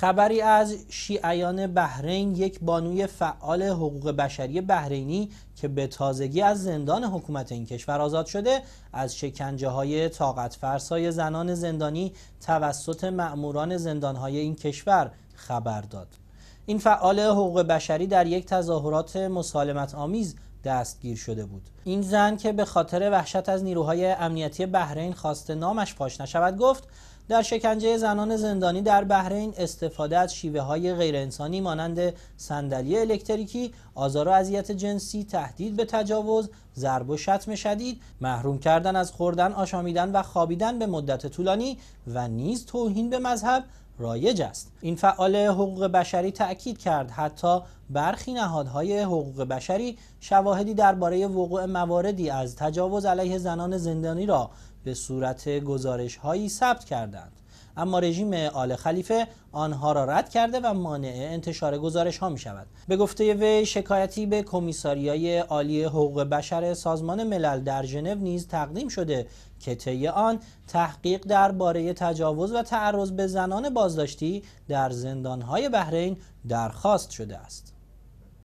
خبری از شیعیان بحرین یک بانوی فعال حقوق بشری بحرینی که به تازگی از زندان حکومت این کشور آزاد شده از شکنجه های طاقت فرسای زنان زندانی توسط مأموران زندان های این کشور خبر داد این فعال حقوق بشری در یک تظاهرات مسالمت آمیز دستگیر شده بود این زن که به خاطر وحشت از نیروهای امنیتی بحرین خواسته نامش پاش نشود گفت در شکنجه زنان زندانی در بحرین استفاده از شیوه های غیرانسانی مانند صندلی الکتریکی، آزار و اذیت جنسی، تهدید به تجاوز، ضرب و شتم شدید، محروم کردن از خوردن، آشامیدن و خوابیدن به مدت طولانی و نیز توهین به مذهب رایج است این فعال حقوق بشری تأکید کرد حتی برخی نهادهای حقوق بشری شواهدی درباره وقوع مواردی از تجاوز علیه زنان زندانی را به صورت گزارش هایی ثبت کردند اما رژیم آل خلیفه آنها را رد کرده و مانع انتشار گزارش ها می شود به گفته وی شکایتی به کمیساریای عالی حقوق بشر سازمان ملل در ژنو نیز تقدیم شده که طی آن تحقیق درباره تجاوز و تعرض به زنان بازداشتی در زندان های بحرین درخواست شده است